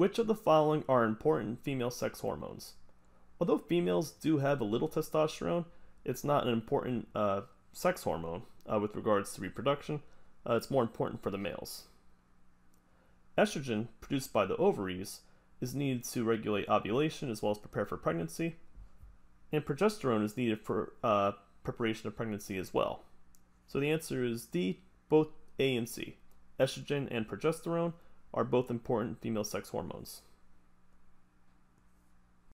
Which of the following are important female sex hormones? Although females do have a little testosterone, it's not an important uh, sex hormone uh, with regards to reproduction. Uh, it's more important for the males. Estrogen, produced by the ovaries, is needed to regulate ovulation as well as prepare for pregnancy, and progesterone is needed for uh, preparation of pregnancy as well. So the answer is D, both A and C, estrogen and progesterone, are both important female sex hormones.